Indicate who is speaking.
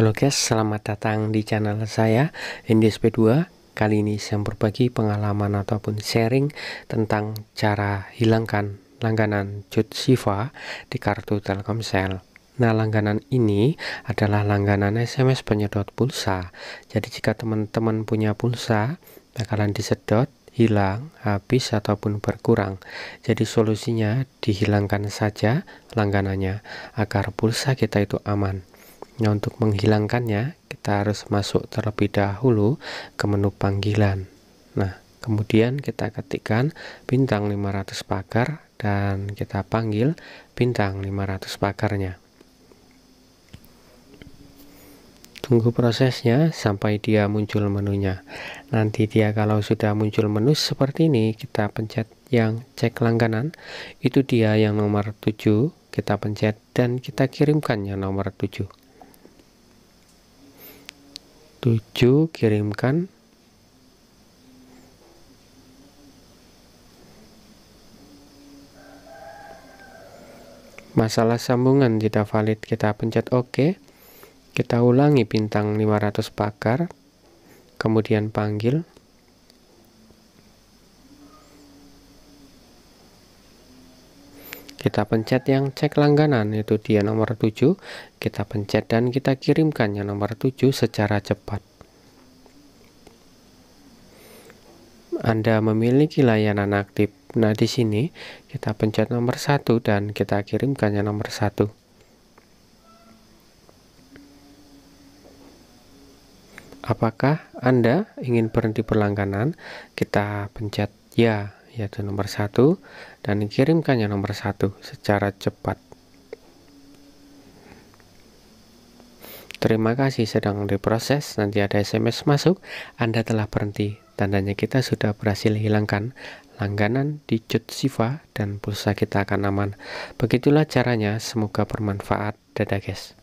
Speaker 1: Halo guys, selamat datang di channel saya NDSP2 Kali ini saya berbagi pengalaman ataupun sharing tentang cara hilangkan langganan Jutsiva di kartu Telkomsel Nah, langganan ini adalah langganan SMS penyedot pulsa. Jadi, jika teman-teman punya pulsa, bakalan disedot, hilang, habis, ataupun berkurang. Jadi, solusinya dihilangkan saja langganannya agar pulsa kita itu aman. Nah, untuk menghilangkannya, kita harus masuk terlebih dahulu ke menu panggilan. Nah, kemudian kita ketikkan bintang 500 pagar dan kita panggil bintang 500 pagarnya. Tunggu prosesnya sampai dia muncul menunya. Nanti dia kalau sudah muncul menu seperti ini, kita pencet yang cek langganan, itu dia yang nomor 7, kita pencet dan kita kirimkan yang nomor 7. 7 kirimkan masalah sambungan tidak valid kita pencet OK kita ulangi bintang 500 pakar kemudian panggil kita pencet yang cek langganan itu dia nomor 7 kita pencet dan kita kirimkan yang nomor 7 secara cepat Anda memiliki layanan aktif nah di sini kita pencet nomor 1 dan kita kirimkan yang nomor 1 apakah Anda ingin berhenti berlangganan kita pencet ya yaitu nomor satu dan kirimkannya nomor satu secara cepat. Terima kasih sedang diproses, nanti ada SMS masuk, Anda telah berhenti. Tandanya kita sudah berhasil hilangkan langganan di Cut Siva dan pulsa kita akan aman. Begitulah caranya, semoga bermanfaat. Dadah guys.